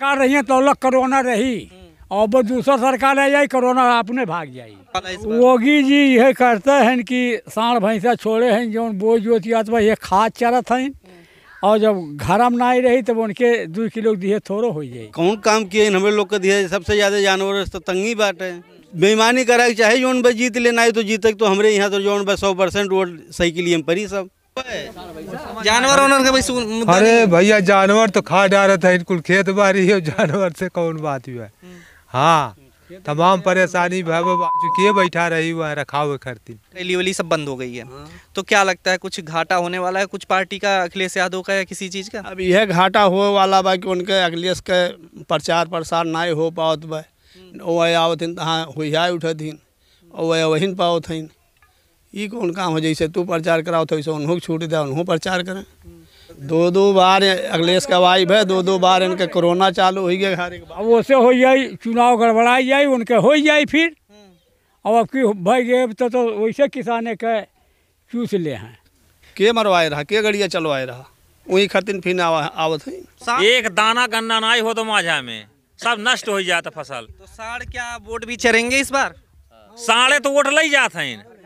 सरकार रही है तो लग कोरोना रही हम्म। और वो दूसरा सरकार आ जाए कोरोना अपने भाग जाए योगी जी ये करते हैं कि साढ़ भैंसा छोड़े हैं जो बोझ जोतियात ये खाद चरत हैं हम्म। और जब घर में ना रही तब उनके दो किलो दिए थोड़ो हो जाए कौन काम किए हमें लोग के दिए सबसे ज्यादा जानवर तो तंगी बात है बेईमानी करा चाहे जो बस जीत लेना है तो जीतक तो हमारे यहाँ तो जो बस सौ परसेंट वोट सही के लिए हम परी सब जानवर ओनर का भाई अरे भैया जानवर तो खा डाल रहा था इनकुल खेत बारी है जानवर से कौन बात हुआ हाँ तमाम परेशानी चुकी बैठा रही हुआ है हुआ खरती रैली वली सब बंद हो गई है तो क्या लगता है कुछ घाटा होने वाला है कुछ पार्टी का अखिलेश यादव का या किसी चीज़ का अब यह घाटा हो वाला बाकी उनके अखिलेश के प्रचार प्रसार ना हो पावत बा हम्म। वह आवत हाँ हुआ उठत हिन वह वहीन पावत हिन ये कौन काम हो जैसे तू प्रचार कराओ तो ऐसे उन्होंने छूट दे उन्हों प्रचार करें दो दो बार अखिलेश का वाइफ है दो दो बार इनके कोरोना चालू हो गया हर एक वो से हो जाए चुनाव गड़बड़ाई जाए उनके हो जाए फिर हम्म। अब अब की भाई गए तो तो वैसे किसान के चूस ले हैं के मरवाए रहा के गड़िया चलवाए रहा वही खतिन फिर आवत है एक दाना गन्ना ना हो तो माझा में सब नष्ट हो जाता फसल तो साढ़ क्या वोट भी चरेंगे इस बार साढ़े तो वोट ले जाते हैं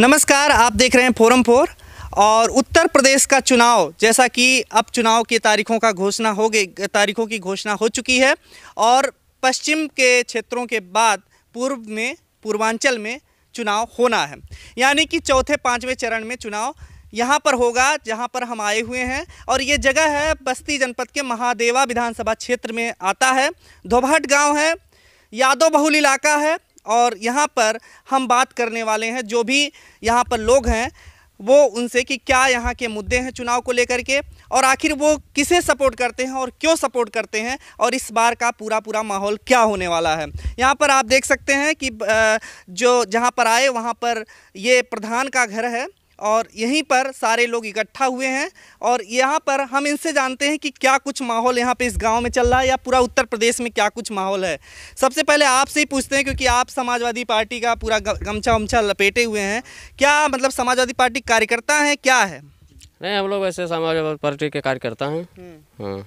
नमस्कार आप देख रहे हैं फोरम फोर और उत्तर प्रदेश का चुनाव जैसा कि अब चुनाव की तारीखों का घोषणा हो गई तारीखों की घोषणा हो चुकी है और पश्चिम के क्षेत्रों के बाद पूर्व में पूर्वांचल में चुनाव होना है यानी कि चौथे पाँचवें चरण में चुनाव यहाँ पर होगा जहाँ पर हम आए हुए हैं और ये जगह है बस्ती जनपद के महादेवा विधानसभा क्षेत्र में आता है धोभाट गाँव है यादव बहुल इलाका है और यहाँ पर हम बात करने वाले हैं जो भी यहाँ पर लोग हैं वो उनसे कि क्या यहाँ के मुद्दे हैं चुनाव को लेकर के और आखिर वो किसे सपोर्ट करते हैं और क्यों सपोर्ट करते हैं और इस बार का पूरा पूरा माहौल क्या होने वाला है यहाँ पर आप देख सकते हैं कि जो जहाँ पर आए वहाँ पर ये प्रधान का घर है और यहीं पर सारे लोग इकट्ठा हुए हैं और यहाँ पर हम इनसे जानते हैं कि क्या कुछ माहौल यहाँ पे इस गांव में चल रहा है या पूरा उत्तर प्रदेश में क्या कुछ माहौल है सबसे पहले आपसे ही पूछते हैं क्योंकि आप समाजवादी पार्टी का पूरा गमछा उमछा लपेटे हुए हैं क्या मतलब समाजवादी पार्टी कार्यकर्ता हैं क्या है नहीं हम लोग वैसे समाजवादी पार्टी के कार्यकर्ता हैं हम्म। हाँ।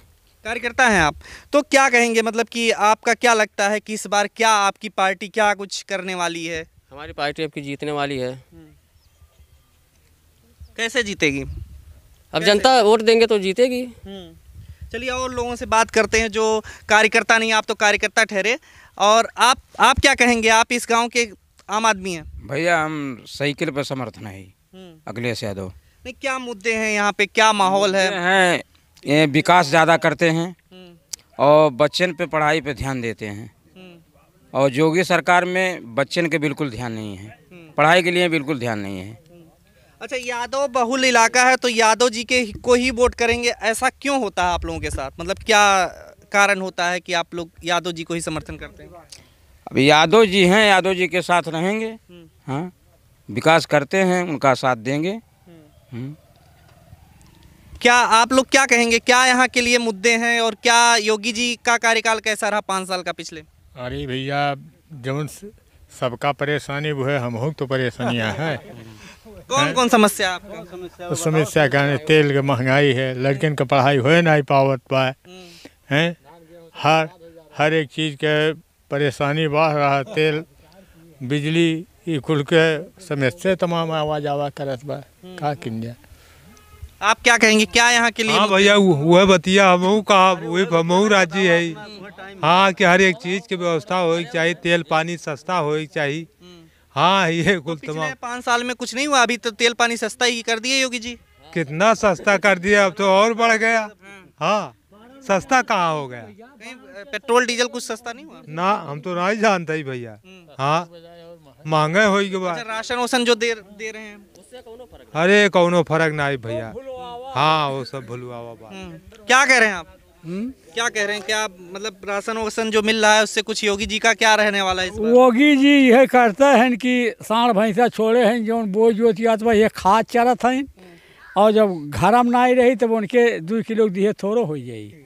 कार्यकर्ता हैं आप तो क्या कहेंगे मतलब कि आपका क्या लगता है कि इस बार क्या आपकी पार्टी क्या कुछ करने वाली है हमारी पार्टी आपकी जीतने वाली है हम्म। कैसे जीतेगी अब जनता वोट देंगे तो जीतेगी हम्म। चलिए और लोगों से बात करते हैं जो कार्यकर्ता नहीं आप तो कार्यकर्ता ठहरे और आप आप क्या कहेंगे आप इस गांव के आम आदमी हैं भैया हम साइकिल पर समर्थन है हम्म। अखिलेश यादव नहीं क्या मुद्दे हैं यहाँ पे क्या माहौल है हैं ये विकास ज़्यादा करते हैं हम्म। और बच्चन पे पढ़ाई पे ध्यान देते हैं और योगी सरकार में बच्चन के बिल्कुल ध्यान नहीं है पढ़ाई के लिए बिल्कुल ध्यान नहीं है अच्छा यादव बहुल इलाका है तो यादव जी के को ही वोट करेंगे ऐसा क्यों होता है आप लोगों के साथ मतलब क्या कारण होता है कि आप लोग यादव जी को ही समर्थन करते हैं अब यादव जी हैं यादव जी के साथ रहेंगे हम्म। हाँ विकास करते हैं उनका साथ देंगे हम्म। हम्म। क्या आप लोग क्या कहेंगे क्या यहाँ के लिए मुद्दे हैं और क्या योगी जी का कार्यकाल कैसा रहा पाँच साल का पिछले अरे भैया जो सबका परेशानी वो है हम हो तो परेशानियाँ हैं कौन कौन समस्या आपका समस्या कारण तेल के महंगाई है लड़किन के पढ़ाई हो नहीं पावत पाए हम्म। हैं हर हर एक चीज़ के परेशानी बढ़ रहा तेल बिजली ये कुल के समस्या तमाम आवाज आवा कर आप क्या कहेंगे क्या यहाँ के लिए हाँ भैया वह बतिया हम का वही राज्य राजी है हम्म। हाँ कि हर एक चीज़ की व्यवस्था हो चाहिए तेल पानी सस्ता हो चाहिए हम्म। हाँ ये तो कुल तो तमाम पाँच साल में कुछ नहीं हुआ अभी तो तेल पानी सस्ता ही कर दिया योगी जी कितना सस्ता कर दिया अब तो और बढ़ गया हाँ, हाँ सस्ता कहाँ हो गया पेट्रोल डीजल कुछ सस्ता नहीं हुआ ना हम तो ना ही जानते ही भैया हम्म। हाँ महंगे हो गए अच्छा, राशन वोशन जो दे दे रहे हैं अरे कौनो फर्क ना भैया हाँ वो सब भुलवा हम्म। क्या कह रहे हैं आप क्या कह रहे हैं क्या मतलब राशन वसन जो मिल रहा है उससे कुछ योगी जी का क्या रहने वाला है योगी जी यह करते हैं कि साढ़ भैंसा छोड़े हैं जो बोझ जोत ये खाद चरत हैं और जब घर में ना रही तब उनके दो किलो दिए थोड़ो हो जाये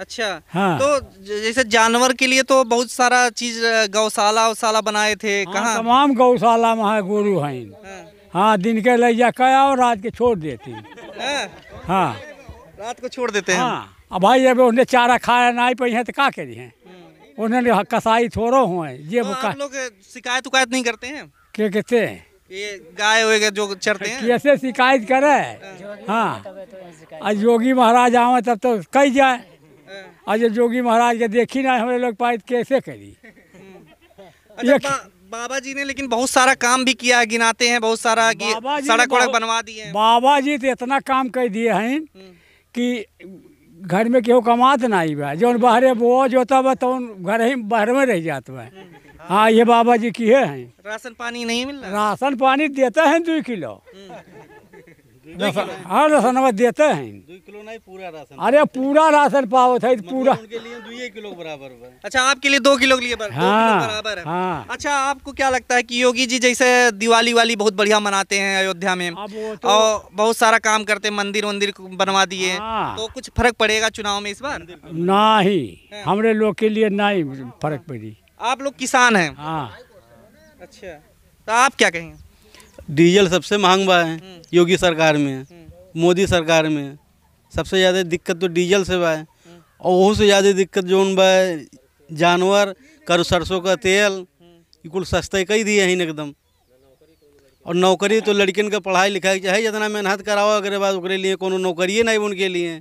अच्छा हाँ तो जैसे जानवर के लिए तो बहुत सारा चीज गौशाला वाला बनाए थे कहा कहाँ तमाम गौशाला में है गोरू हैं हाँ।, हाँ दिन के ले जा और रात के छोड़ देते हाँ, हाँ। रात को छोड़ देते हैं हाँ अब भाई जब उन्हें चारा खाया ना पाई है तो का करी है उन्होंने कसाई थोड़ो हुए ये तो आप लोग शिकायत उकायत नहीं करते हैं क्या कहते हैं ये गाय जो चढ़ते हैं कैसे शिकायत करे हाँ आज योगी महाराज आवे तब तो कही जाए हाँ। आज योगी महाराज के देखी ना हमारे लोग पाए कैसे करी अच्छा, बा, बाबा जी ने लेकिन बहुत सारा काम भी किया गिनाते हैं बहुत सारा सड़क वड़क बनवा दिए बाबा जी तो इतना काम कर दिए हैं हम्म। कि घर में केहू कमात नहीं बा जौन बहरे बो जोता बा तौन घर ही बहर में रह जात बा हाँ ये बाबा जी किए हैं राशन पानी नहीं मिल रहा राशन पानी देता है दो किलो हम्म। हर हाँ, राशन हमें देते हैं अरे पूरा राशन पाओ थे पूरा मतलब तो किलो बराबर अच्छा आपके लिए दो किलो के लिए बराबर हाँ, है हाँ। अच्छा आपको क्या लगता है कि योगी जी जैसे दिवाली वाली बहुत बढ़िया मनाते हैं अयोध्या में तो- और बहुत सारा काम करते मंदिर वंदिर बनवा दिए तो कुछ फर्क पड़ेगा चुनाव में इस बार ना ही हमारे लोग के लिए ना ही फर्क पड़ी आप लोग किसान है अच्छा तो आप क्या कहेंगे डीजल सबसे महंगा है हम्म। योगी सरकार में हम्म। मोदी सरकार में सबसे ज़्यादा दिक्कत तो डीजल से हुआ हम्म। और वह से ज़्यादा दिक्कत जो बा जानवर कर सरसों का तेल कुल सस्ते कई दिए हैं एकदम और नौकरी तो लड़किन का पढ़ाई लिखाई चाहे जितना मेहनत कराओ अगर बाद उनके लिए कोनो नौकरिए नहीं उनके लिए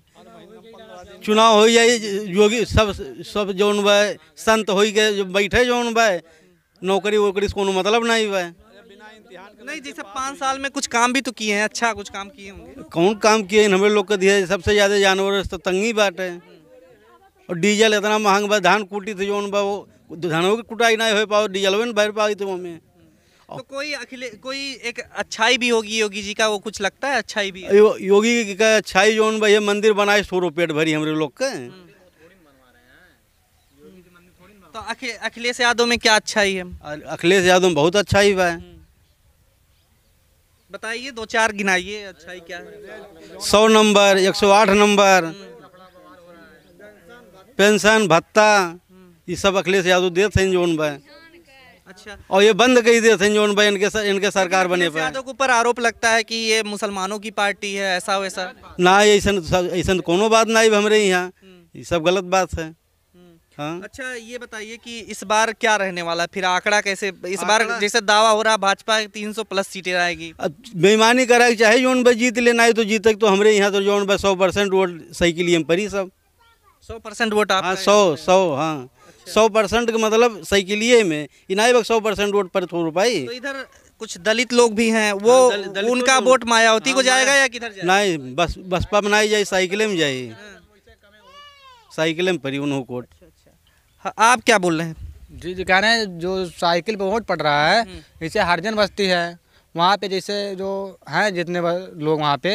चुनाव हो जाए योगी सब सब जो बा संत हो गए जो बैठे जोन बा नौकरी वोकरी से कोनो मतलब नहीं बाय नहीं जैसे पाँच साल में कुछ काम भी तो किए हैं अच्छा कुछ काम किए होंगे कौन काम किए हैं हमारे लोग का दिया सबसे ज़्यादा जानवर तो तंगी बाट है और डीजल इतना महंग बा धान कूटी थी तो जो वो धानों की कुटाई ना हो पाओ डीजल में भर पाई तुम तो हमें तो कोई अखिले कोई एक अच्छाई भी होगी योगी जी का वो कुछ लगता है अच्छाई भी यो, योगी का अच्छाई जो भाई मंदिर बनाए सौ रुपये भरी हमारे लोग के हम्म। तो अखिलेश यादव में क्या अच्छाई है अखिलेश यादव में बहुत अच्छाई है हम्म। बताइए दो चार गिनाइए अच्छा ही क्या सौ नंबर एक सौ आठ नंबर पेंशन भत्ता ये सब अखिलेश यादव दे थे जोन भाई अच्छा और ये बंद कही देते हैं जोन भाई इनके सर, इनके सरकार बने पे यादव के ऊपर आरोप लगता है कि ये मुसलमानों की पार्टी है ऐसा वैसा ना ऐसा ऐसा कोनो बात ना हमारे यहाँ हम्म। ये सब गलत बात है हाँ? अच्छा ये बताइए कि इस बार क्या रहने वाला है फिर आंकड़ा कैसे इस बार जैसे दावा हो रहा है भाजपा तीन सौ प्लस सीटें आएगी बेईमानी करा चाहे जौन बस जीत लेना है तो जीतक तो हमारे यहाँ तो जौन बस सौ परसेंट वोट सही के लिए परी सब सौ परसेंट वोट आप हाँ, सौ सौ हाँ अच्छा। सौ परसेंट का मतलब सही के लिए में इनाई वक्त सौ परसेंट वोट पर थोड़ा पाई तो इधर कुछ दलित लोग भी हैं वो हाँ, दल, उनका वोट मायावती को हाँ, जाएगा या किधर जाएगा नहीं बस बसपा में नहीं जाए साइकिले में जाए अच्छा। साइकिले में परी उन्होंने कोट हाँ, आप क्या बोल रहे हैं जी जी कह रहे हैं जो साइकिल पर वोट पड़ रहा है जैसे हम्म। हरजन बस्ती है वहाँ पे जैसे जो हैं जितने लोग वहाँ पे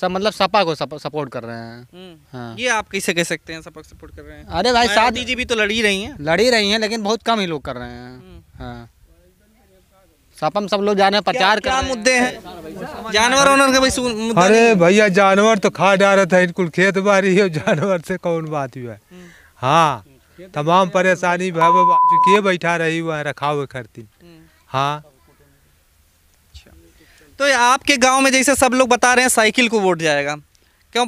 सब मतलब सपा को सप, सपोर्ट कर रहे हैं हम्म। हाँ। ये आप कैसे कह सकते हैं सपा को सपोर्ट कर रहे हैं अरे भाई शादी जी भी तो लड़ ही रही हैं लड़ ही रही हैं लेकिन बहुत कम ही लोग कर रहे हैं सपम हम्म। हाँ। सपा में सब लोग जाने प्रचार क्या, क्या मुद्दे हैं जानवर ओनर का भाई अरे भैया जानवर तो खा रहा था इनकुल खेत बारी है जानवर से कौन बात हुआ है हाँ तमाम परेशानी तो के हाँ। बैठा रही हुआ रखाव करती हम्म। हाँ अच्छा। तो आपके गांव में जैसे सब लोग बता रहे हैं साइकिल को वोट जाएगा क्यों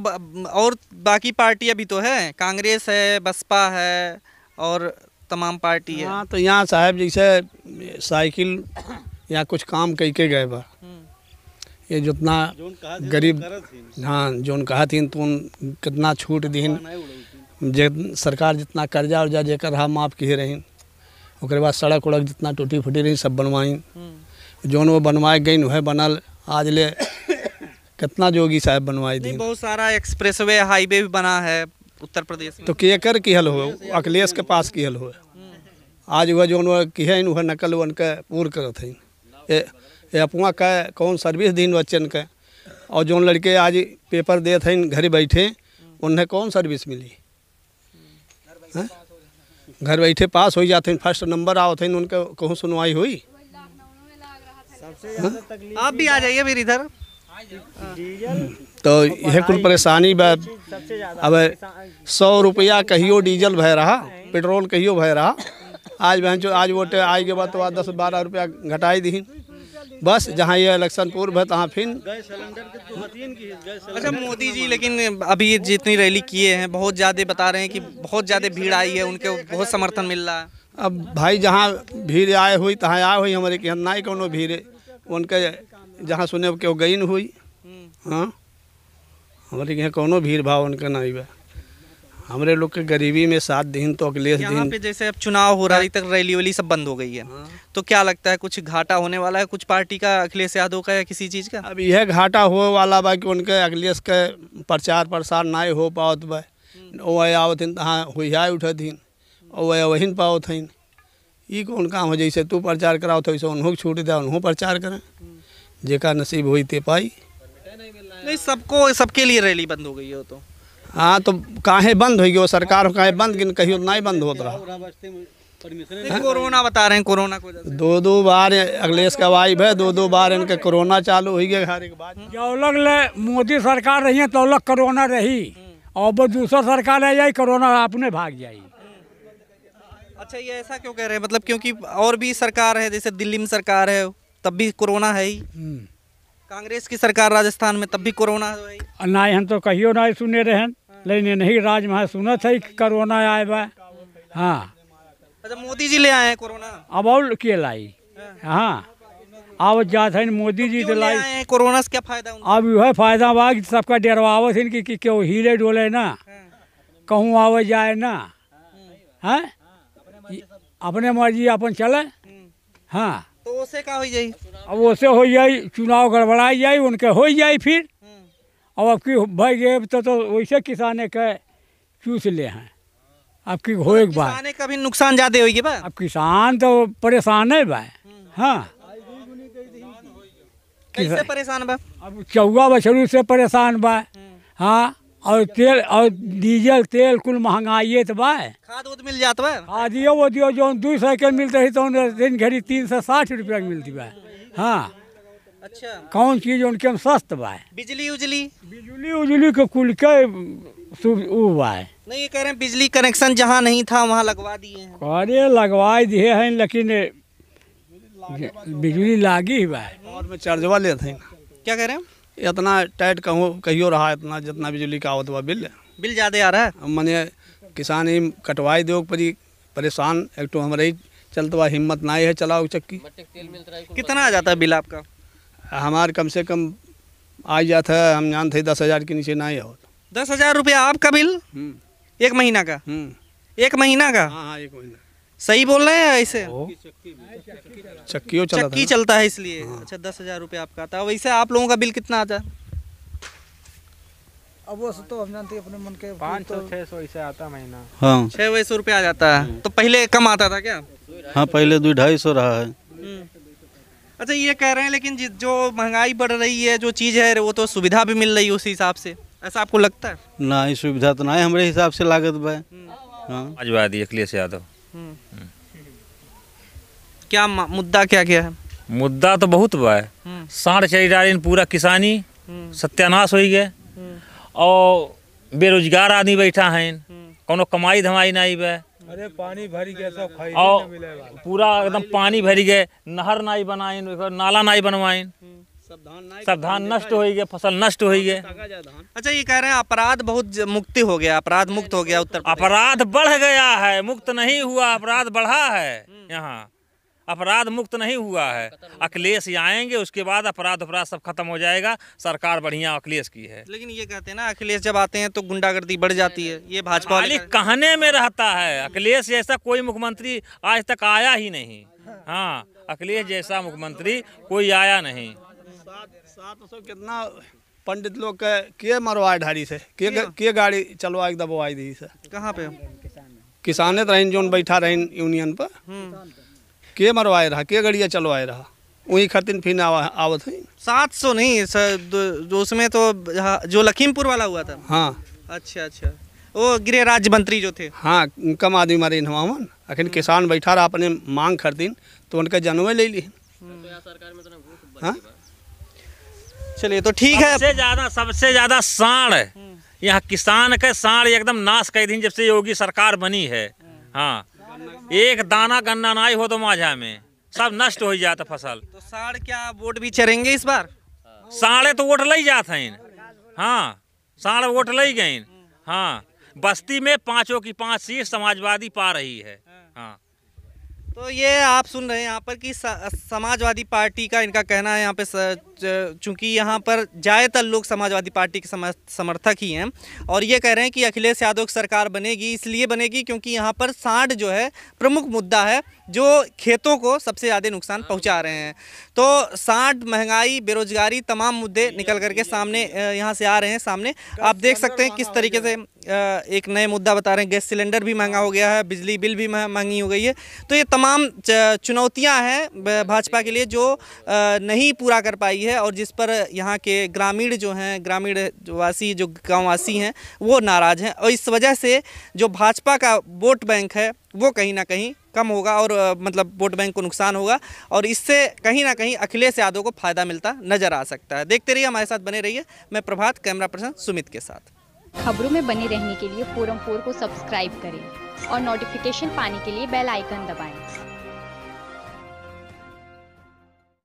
और बाकी पार्टियां भी तो है कांग्रेस है बसपा है और तमाम पार्टी है हाँ तो यहाँ साहब जैसे साइकिल यहाँ कुछ काम कह के गए बा हम्म। ये जितना गरीब हाँ जो कहा थी तो कितना छूट दिन हाँ, जे सरकार जितना कर्जा उर्जा जेकर रहा माफ़ किए रही बाद सड़क उड़क जितना टूटी फूटी रही सब बनवाई हम्म। जौन वो बनवाए गई वह बनल आज ले कितना जोगी साहब बनवाई दी बहुत सारा एक्सप्रेस वे हाईवे भी बना है उत्तर प्रदेश में तो कर की हल हो अखिलेश के पास की हल हो हम्म। आज वह जौन वह वह नकल उनके पूर कर है अपुआ का कौन सर्विस दीन बच्चन के और जौन लड़के आज पेपर दे थे घर बैठे हम्म। उन्हें कौन सर्विस मिली घर बैठे पास हो जाते हैं फर्स्ट नंबर आओ थे उनके कहूँ सुनवाई हुई आप भी आ जाइए फिर इधर तो यह कुल परेशानी अब सौ रुपया कहियो डीजल भय रहा पेट्रोल कहियो भय रहा आज बहन आज वो आज के बाद तो दस बारह रुपया घटाई दी बस जहाँ ये इलेक्शन पूर्व है तहाँ फिर तो अच्छा मोदी जी लेकिन अभी जितनी रैली किए हैं बहुत ज़्यादा बता रहे हैं कि बहुत ज़्यादा भीड़ आई है उनके बहुत समर्थन मिल रहा है अब भाई जहाँ भीड़ आए हुई तहाँ आए हुई हमारे के ना ही कौन भीड़ उनके जहाँ सुने क्यों गई हुई हम्म। हाँ हमारे यहाँ कोनो भीड़ भाव उनका ना ही हमारे लोग के गरीबी में सात दिन तो अगले दिन पे जैसे अब चुनाव हो रहा है तक रैली वैली सब बंद हो गई है हाँ। तो क्या लगता है कुछ घाटा होने वाला है कुछ पार्टी का अखिलेश यादव का या किसी चीज़ का अब यह घाटा हो वाला बा कि उनके अखिलेश के प्रचार प्रसार ना हो पावत बा हम्म। ओ आवत हाँ हुआ उठत हिन ओ वहीन पावत हिन ये कौन काम हो जैसे तू प्रचार कराओ तो वैसे उन्हों छूट दे उन्हों प्रचार करें हम्म। जेका नसीब हुई ते पाई नहीं सबको सबके लिए रैली बंद हो गई हो तो हाँ तो काहे बंद हो वो सरकार काहे बंद कहीं कहियो तो ना ही बंद होता रहा कोरोना बता रहे हैं कोरोना को दो दो बार अखिलेश का वाइब है दो दो बार इनके कोरोना चालू हुई है हर एक बार जौलग ले मोदी सरकार रही है तो लग कोरोना रही और वो दूसरा सरकार आ जाए कोरोना अपने भाग जाए अच्छा ये ऐसा क्यों कह रहे हैं मतलब क्योंकि और भी सरकार है जैसे दिल्ली में सरकार है तब भी कोरोना है ही हम्म। कांग्रेस की सरकार राजस्थान में तब भी कोरोना है ना हम तो कहियो ना सुने रहे हाँ। लेकिन नहीं राज में सुना था कोरोना आए बा हाँ अच्छा मोदी जी ले आए कोरोना अब और के लाई हाँ, हाँ। अब जात है मोदी जी लाई कोरोना से क्या फायदा अब यह फायदा बा कि सबका डरवावत है कि, कि क्यों हीरे डोले ना हाँ। कहूँ आवे जाए ना है अपने मर्जी अपन चले हाँ ओसे का हो जाई अब ओसे हो जाई चुनाव गड़बड़ाई जाई उनके हो जाई फिर हम्म। अब अब की भाई गए तो तो वैसे किसाने के चूस ले हैं अब की होए तो मतलब बात किसाने का भी नुकसान ज्यादा होगी बा अब किसान तो परेशान है भाई हम्म। हाँ कैसे परेशान बा अब चौगा बछरू से परेशान बा हम्म। हाँ और तेल और डीजल तेल कुल महंगाई तो बा खाद उद मिल खाद ये वो दियो जो दू सौ के मिलते ही तो दिन घड़ी तीन सौ साठ रुपया मिलती बा हाँ अच्छा कौन चीज उनके सस्त बाय बिजली उजली बिजली उजली के कुल के बाय नहीं ये कह रहे हैं बिजली कनेक्शन जहाँ नहीं था वहाँ लगवा दिए अरे लगवा दिए हैं लेकिन बिजली लागी ही बा और में चार्जवा लेते हैं क्या कह रहे हैं इतना टाइट कहो कहियो रहा इतना जितना बिजली का आवत हुआ बिल बिल ज़्यादा आ रहा है मैंने किसान ही कटवाई दो परी परेशान एक तो हमारे ही चलता हुआ हिम्मत ना है चलाओ चक्की कितना आ जाता है बिल आपका हमारे कम से कम आ जाता है हम जानते दस हज़ार के नीचे ना ही होता दस हज़ार रुपया आपका बिल हम्म। एक महीना का हम्म। एक महीना का हाँ हाँ एक महीना सही बोल रहे हैं ऐसे चक्की चक्की चलता है इसलिए हाँ। अच्छा दस हजार रुपये आपका आता है वैसे आप लोगों का बिल कितना आता है अब वो तो हम जानते हैं अपने मन के पाँच तो सौ छह सौ ऐसे आता महीना हाँ छह वही सौ रूपया आ जाता है तो पहले कम आता था क्या हाँ पहले दो ढाई सौ रहा है हम्म। अच्छा ये कह रहे हैं लेकिन जो महंगाई बढ़ रही है जो चीज़ है वो तो सुविधा भी मिल रही है उसी हिसाब से ऐसा आपको लगता है ना सुविधा तो ना है हमारे हिसाब से लागत भाई हम्म। हाँ आज आजवादी अखिलेश यादव हम्म। क्या मुद्दा क्या क्या है मुद्दा तो बहुत हुआ है साढ़ चली जा रही पूरा किसानी हम्म। सत्यानाश हो गए हम्म। और बेरोजगार आदमी बैठा है कोनो कमाई धमाई नहीं बे अरे पानी भरी गया सब खाई और पूरा एकदम पानी भरी गए नहर नहीं बनाए नाला नहीं बनवाए सब धान नष्ट हो गए फसल नष्ट हो गए अच्छा ये कह रहे हैं अपराध बहुत मुक्ति हो गया अपराध मुक्त हो गया उत्तर अपराध बढ़ गया है मुक्त नहीं हुआ अपराध बढ़ा है यहाँ अपराध मुक्त नहीं हुआ है अखिलेश आएंगे उसके बाद अपराध अपराध सब खत्म हो जाएगा सरकार बढ़िया अखिलेश की है लेकिन ये कहते हैं ना अखिलेश जब आते हैं तो गुंडागर्दी बढ़ जाती है ये भाजपा कहने में रहता है अखिलेश जैसा कोई मुख्यमंत्री आज तक आया ही नहीं हाँ अखिलेश जैसा मुख्यमंत्री कोई आया नहीं सात सौ कितना पंडित लोग के के मरवाए ढारी से के के गाड़ी चलवा एकदम आई दी से कहाँ पे किसान तो रहन जोन बैठा रहन यूनियन पर हम्म। के मरवाए रहा के गड़िया चलवाए रहा वही खातिर फिर आवा, आवत है सात सौ नहीं सर जो उसमें तो जो लखीमपुर वाला हुआ था हाँ अच्छा अच्छा वो गृह राज्य मंत्री जो थे हाँ कम आदमी मारे हमावन अखिल हम्म। किसान बैठा रहा अपने मांग खरतीन तो उनका जनवे ले ली हम्म। तो सरकार में तो हाँ चलिए तो ठीक है सबसे ज्यादा सबसे ज्यादा साढ़ यहाँ किसान का साण एकदम नाश कर दिन जब से योगी सरकार बनी है हाँ एक दाना गन्ना ना हो तो माझा में सब नष्ट हो जाता फसल तो साढ़ क्या वोट भी चरेंगे इस बार साढ़े तो वोट लग जाते हैं हाँ साढ़ वोट लग गई हाँ बस्ती में पांचों की पांच सीट समाजवादी पा रही है हाँ तो ये आप सुन रहे हैं यहाँ पर कि समाजवादी पार्टी का इनका कहना है यहाँ पे चूँकि यहाँ पर ज़्यादातर लोग समाजवादी पार्टी के समर्थक ही हैं और ये कह रहे हैं कि अखिलेश यादव की सरकार बनेगी इसलिए बनेगी क्योंकि यहाँ पर सांड जो है प्रमुख मुद्दा है जो खेतों को सबसे ज़्यादा नुकसान पहुँचा रहे हैं तो सांड महंगाई बेरोजगारी तमाम मुद्दे निकल करके सामने यहाँ से आ रहे हैं सामने आप देख सकते हैं किस तरीके से एक नए मुद्दा बता रहे हैं गैस सिलेंडर भी महंगा हो गया है बिजली बिल भी महंगी हो गई है तो ये तमाम चुनौतियाँ हैं भाजपा के लिए जो नहीं पूरा कर पाई है है और जिस पर यहाँ के ग्रामीण जो हैं ग्रामीण वासी जो गाँववासी हैं वो नाराज़ हैं और इस वजह से जो भाजपा का वोट बैंक है वो कहीं ना कहीं कम होगा और मतलब वोट बैंक को नुकसान होगा और इससे कहीं ना कहीं अखिलेश यादव को फ़ायदा मिलता नजर आ सकता है देखते रहिए हमारे साथ बने रहिए मैं प्रभात कैमरा पर्सन सुमित के साथ खबरों में बने रहने के लिए फोरम फोर को सब्सक्राइब करें और नोटिफिकेशन पाने के लिए बेल आइकन दबाएं।